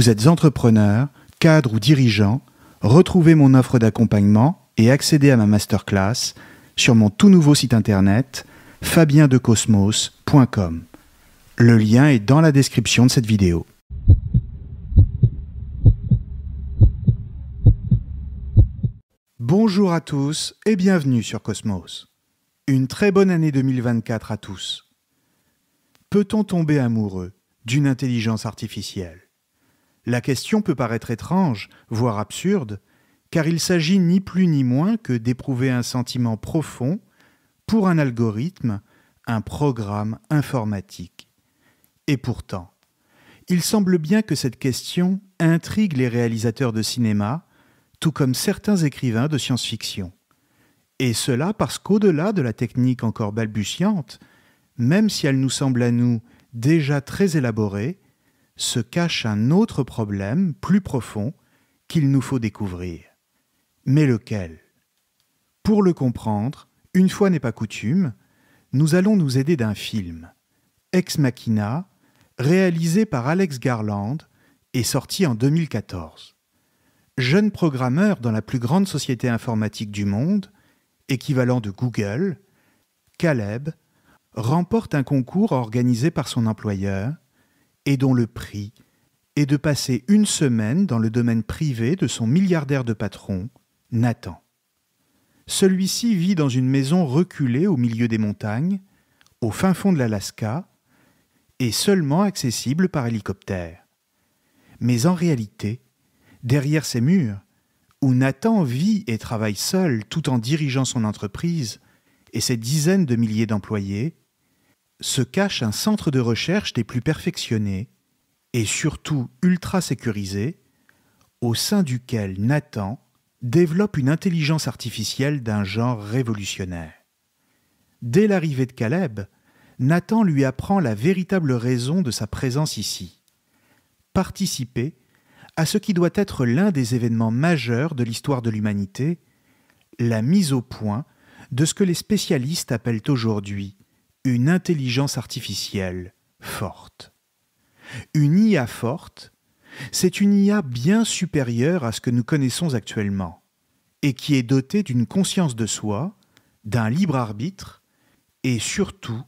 Vous êtes entrepreneur, cadre ou dirigeant, retrouvez mon offre d'accompagnement et accédez à ma masterclass sur mon tout nouveau site internet fabiendecosmos.com. Le lien est dans la description de cette vidéo. Bonjour à tous et bienvenue sur Cosmos. Une très bonne année 2024 à tous. Peut-on tomber amoureux d'une intelligence artificielle la question peut paraître étrange, voire absurde, car il s'agit ni plus ni moins que d'éprouver un sentiment profond pour un algorithme, un programme informatique. Et pourtant, il semble bien que cette question intrigue les réalisateurs de cinéma, tout comme certains écrivains de science-fiction. Et cela parce qu'au-delà de la technique encore balbutiante, même si elle nous semble à nous déjà très élaborée, se cache un autre problème plus profond qu'il nous faut découvrir. Mais lequel Pour le comprendre, une fois n'est pas coutume, nous allons nous aider d'un film, Ex Machina, réalisé par Alex Garland et sorti en 2014. Jeune programmeur dans la plus grande société informatique du monde, équivalent de Google, Caleb remporte un concours organisé par son employeur et dont le prix est de passer une semaine dans le domaine privé de son milliardaire de patron, Nathan. Celui-ci vit dans une maison reculée au milieu des montagnes, au fin fond de l'Alaska, et seulement accessible par hélicoptère. Mais en réalité, derrière ces murs, où Nathan vit et travaille seul tout en dirigeant son entreprise et ses dizaines de milliers d'employés, se cache un centre de recherche des plus perfectionnés et surtout ultra sécurisé, au sein duquel Nathan développe une intelligence artificielle d'un genre révolutionnaire. Dès l'arrivée de Caleb, Nathan lui apprend la véritable raison de sa présence ici. Participer à ce qui doit être l'un des événements majeurs de l'histoire de l'humanité, la mise au point de ce que les spécialistes appellent aujourd'hui une intelligence artificielle forte. Une IA forte, c'est une IA bien supérieure à ce que nous connaissons actuellement, et qui est dotée d'une conscience de soi, d'un libre arbitre, et surtout,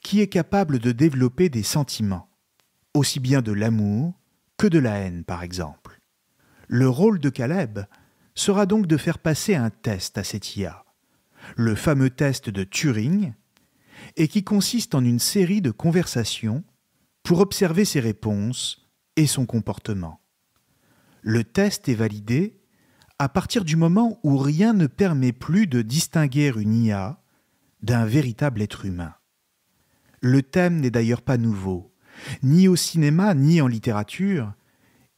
qui est capable de développer des sentiments, aussi bien de l'amour que de la haine par exemple. Le rôle de Caleb sera donc de faire passer un test à cette IA, le fameux test de Turing, et qui consiste en une série de conversations pour observer ses réponses et son comportement. Le test est validé à partir du moment où rien ne permet plus de distinguer une IA d'un véritable être humain. Le thème n'est d'ailleurs pas nouveau, ni au cinéma ni en littérature,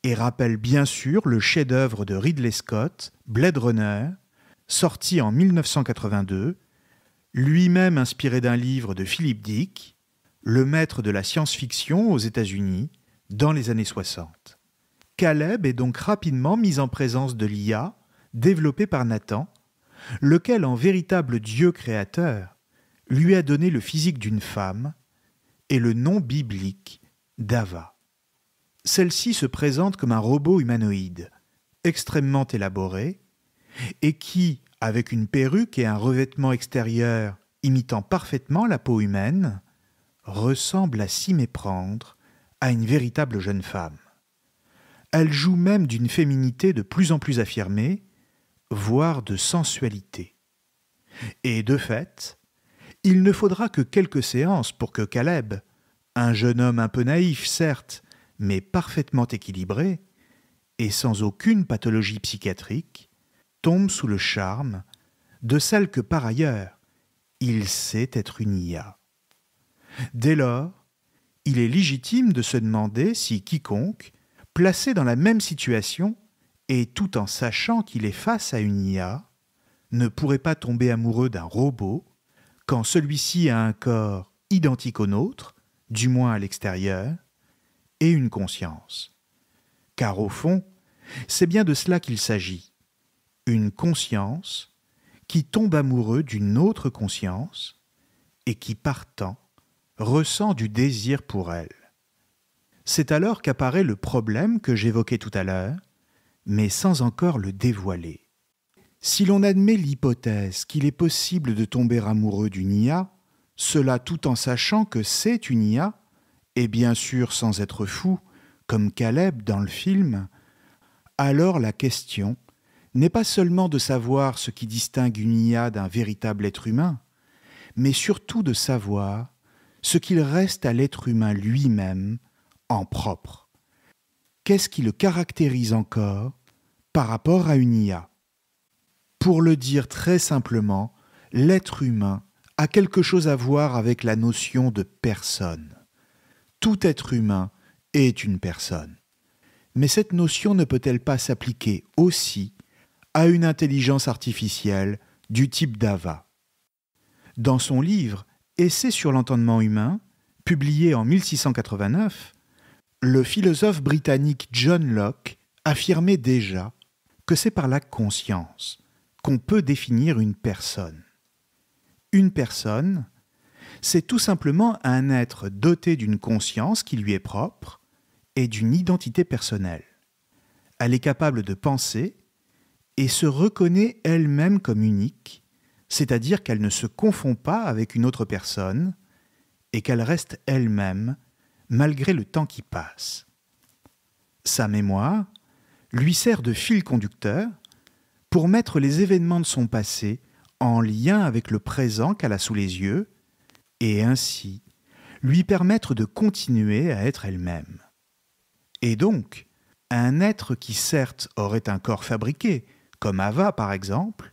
et rappelle bien sûr le chef-d'œuvre de Ridley Scott, Blade Runner, sorti en 1982 lui-même inspiré d'un livre de Philippe Dick, le maître de la science-fiction aux États-Unis, dans les années 60. Caleb est donc rapidement mis en présence de l'IA, développée par Nathan, lequel, en véritable Dieu créateur, lui a donné le physique d'une femme et le nom biblique d'Ava. Celle-ci se présente comme un robot humanoïde, extrêmement élaboré, et qui, avec une perruque et un revêtement extérieur imitant parfaitement la peau humaine, ressemble à s'y méprendre à une véritable jeune femme. Elle joue même d'une féminité de plus en plus affirmée, voire de sensualité. Et de fait, il ne faudra que quelques séances pour que Caleb, un jeune homme un peu naïf certes, mais parfaitement équilibré, et sans aucune pathologie psychiatrique, tombe sous le charme de celle que par ailleurs il sait être une IA. Dès lors, il est légitime de se demander si quiconque, placé dans la même situation, et tout en sachant qu'il est face à une IA, ne pourrait pas tomber amoureux d'un robot quand celui-ci a un corps identique au nôtre, du moins à l'extérieur, et une conscience. Car au fond, c'est bien de cela qu'il s'agit une conscience qui tombe amoureux d'une autre conscience et qui, partant, ressent du désir pour elle. C'est alors qu'apparaît le problème que j'évoquais tout à l'heure, mais sans encore le dévoiler. Si l'on admet l'hypothèse qu'il est possible de tomber amoureux d'une IA, cela tout en sachant que c'est une IA, et bien sûr sans être fou, comme Caleb dans le film, alors la question n'est pas seulement de savoir ce qui distingue une IA d'un véritable être humain, mais surtout de savoir ce qu'il reste à l'être humain lui-même en propre. Qu'est-ce qui le caractérise encore par rapport à une IA Pour le dire très simplement, l'être humain a quelque chose à voir avec la notion de personne. Tout être humain est une personne. Mais cette notion ne peut-elle pas s'appliquer aussi à une intelligence artificielle du type d'Ava. Dans son livre Essai sur l'entendement humain, publié en 1689, le philosophe britannique John Locke affirmait déjà que c'est par la conscience qu'on peut définir une personne. Une personne, c'est tout simplement un être doté d'une conscience qui lui est propre et d'une identité personnelle. Elle est capable de penser et se reconnaît elle-même comme unique, c'est-à-dire qu'elle ne se confond pas avec une autre personne et qu'elle reste elle-même malgré le temps qui passe. Sa mémoire lui sert de fil conducteur pour mettre les événements de son passé en lien avec le présent qu'elle a sous les yeux et ainsi lui permettre de continuer à être elle-même. Et donc, un être qui certes aurait un corps fabriqué, comme Ava par exemple,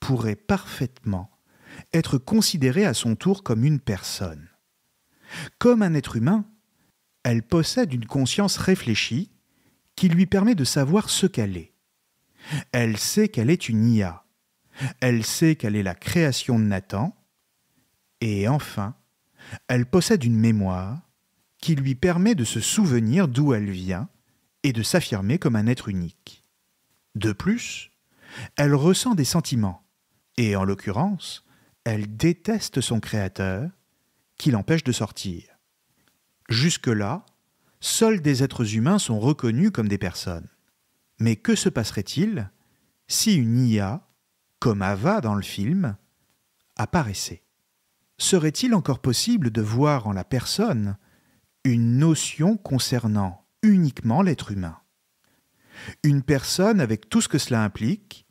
pourrait parfaitement être considérée à son tour comme une personne. Comme un être humain, elle possède une conscience réfléchie qui lui permet de savoir ce qu'elle est. Elle sait qu'elle est une IA. Elle sait qu'elle est la création de Nathan. Et enfin, elle possède une mémoire qui lui permet de se souvenir d'où elle vient et de s'affirmer comme un être unique. De plus, elle ressent des sentiments, et en l'occurrence, elle déteste son Créateur, qui l'empêche de sortir. Jusque-là, seuls des êtres humains sont reconnus comme des personnes. Mais que se passerait-il si une IA, comme Ava dans le film, apparaissait Serait-il encore possible de voir en la personne une notion concernant uniquement l'être humain une personne avec tout ce que cela implique,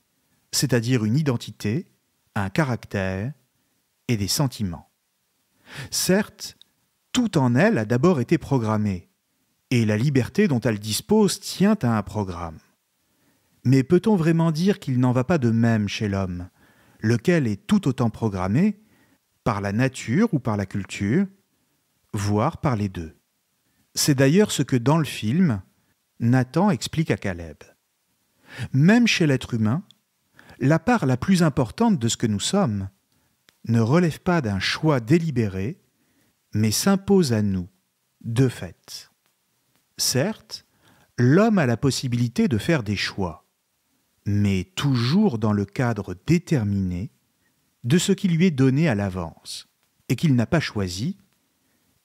c'est-à-dire une identité, un caractère et des sentiments. Certes, tout en elle a d'abord été programmé, et la liberté dont elle dispose tient à un programme. Mais peut-on vraiment dire qu'il n'en va pas de même chez l'homme, lequel est tout autant programmé par la nature ou par la culture, voire par les deux C'est d'ailleurs ce que dans le film, Nathan explique à Caleb. Même chez l'être humain, la part la plus importante de ce que nous sommes ne relève pas d'un choix délibéré, mais s'impose à nous, de fait. Certes, l'homme a la possibilité de faire des choix, mais toujours dans le cadre déterminé de ce qui lui est donné à l'avance, et qu'il n'a pas choisi,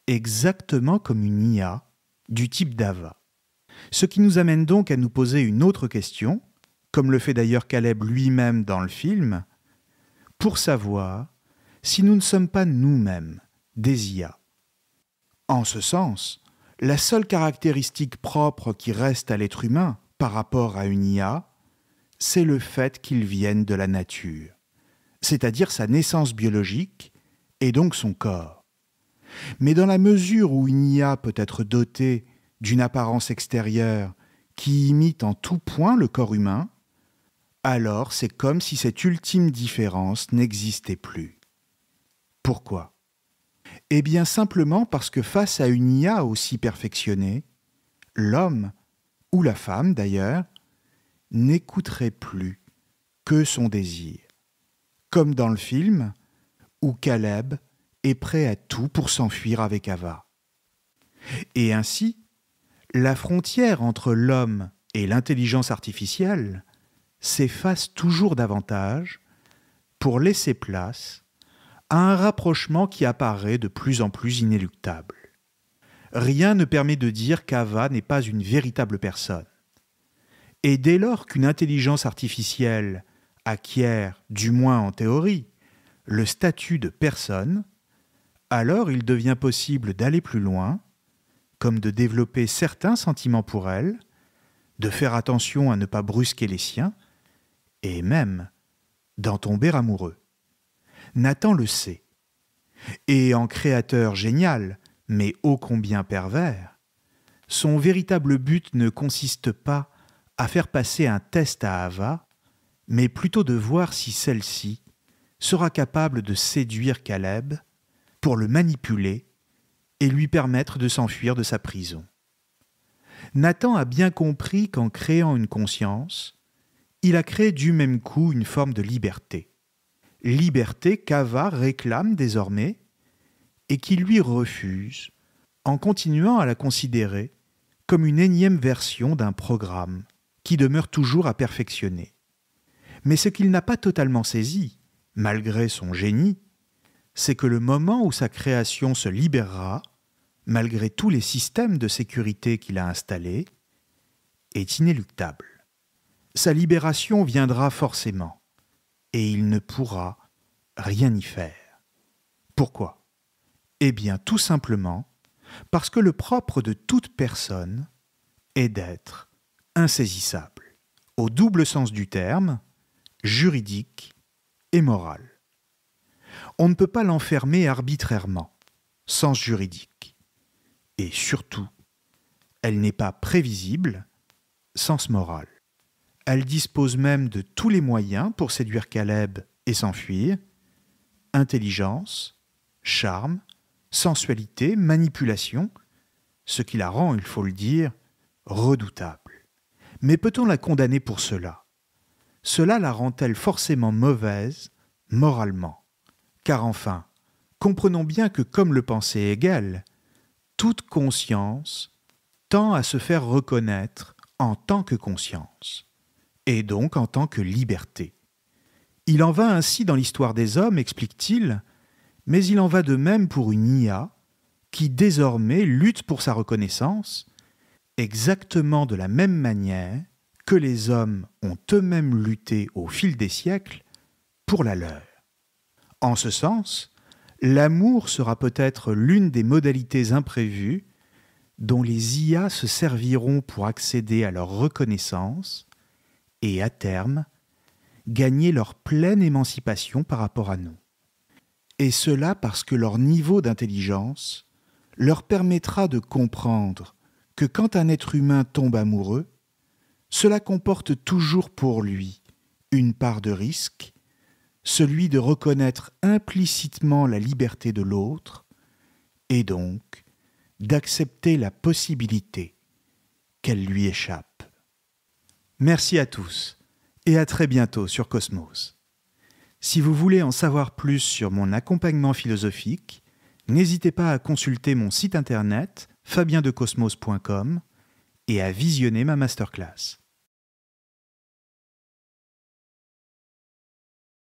exactement comme une IA du type d'Ava. Ce qui nous amène donc à nous poser une autre question, comme le fait d'ailleurs Caleb lui-même dans le film, pour savoir si nous ne sommes pas nous-mêmes des IA. En ce sens, la seule caractéristique propre qui reste à l'être humain par rapport à une IA, c'est le fait qu'il vienne de la nature, c'est-à-dire sa naissance biologique et donc son corps. Mais dans la mesure où une IA peut être dotée d'une apparence extérieure qui imite en tout point le corps humain, alors c'est comme si cette ultime différence n'existait plus. Pourquoi Eh bien simplement parce que face à une IA aussi perfectionnée, l'homme, ou la femme d'ailleurs, n'écouterait plus que son désir, comme dans le film où Caleb est prêt à tout pour s'enfuir avec Ava. Et ainsi, la frontière entre l'homme et l'intelligence artificielle s'efface toujours davantage pour laisser place à un rapprochement qui apparaît de plus en plus inéluctable. Rien ne permet de dire qu'Ava n'est pas une véritable personne. Et dès lors qu'une intelligence artificielle acquiert, du moins en théorie, le statut de personne, alors il devient possible d'aller plus loin comme de développer certains sentiments pour elle, de faire attention à ne pas brusquer les siens, et même d'en tomber amoureux. Nathan le sait. Et en créateur génial, mais ô combien pervers, son véritable but ne consiste pas à faire passer un test à Ava, mais plutôt de voir si celle-ci sera capable de séduire Caleb pour le manipuler et lui permettre de s'enfuir de sa prison. Nathan a bien compris qu'en créant une conscience, il a créé du même coup une forme de liberté. Liberté qu'Ava réclame désormais et qui lui refuse en continuant à la considérer comme une énième version d'un programme qui demeure toujours à perfectionner. Mais ce qu'il n'a pas totalement saisi, malgré son génie, c'est que le moment où sa création se libérera, malgré tous les systèmes de sécurité qu'il a installés, est inéluctable. Sa libération viendra forcément, et il ne pourra rien y faire. Pourquoi Eh bien tout simplement parce que le propre de toute personne est d'être insaisissable, au double sens du terme, juridique et moral. On ne peut pas l'enfermer arbitrairement, sens juridique. Et surtout, elle n'est pas prévisible, sens moral. Elle dispose même de tous les moyens pour séduire Caleb et s'enfuir. Intelligence, charme, sensualité, manipulation, ce qui la rend, il faut le dire, redoutable. Mais peut-on la condamner pour cela Cela la rend-elle forcément mauvaise moralement car enfin, comprenons bien que comme le penser égal, toute conscience tend à se faire reconnaître en tant que conscience, et donc en tant que liberté. Il en va ainsi dans l'histoire des hommes, explique-t-il, mais il en va de même pour une IA qui désormais lutte pour sa reconnaissance exactement de la même manière que les hommes ont eux-mêmes lutté au fil des siècles pour la leur. En ce sens, l'amour sera peut-être l'une des modalités imprévues dont les IA se serviront pour accéder à leur reconnaissance et, à terme, gagner leur pleine émancipation par rapport à nous. Et cela parce que leur niveau d'intelligence leur permettra de comprendre que quand un être humain tombe amoureux, cela comporte toujours pour lui une part de risque celui de reconnaître implicitement la liberté de l'autre et donc d'accepter la possibilité qu'elle lui échappe. Merci à tous et à très bientôt sur Cosmos. Si vous voulez en savoir plus sur mon accompagnement philosophique, n'hésitez pas à consulter mon site internet fabiendecosmos.com et à visionner ma masterclass.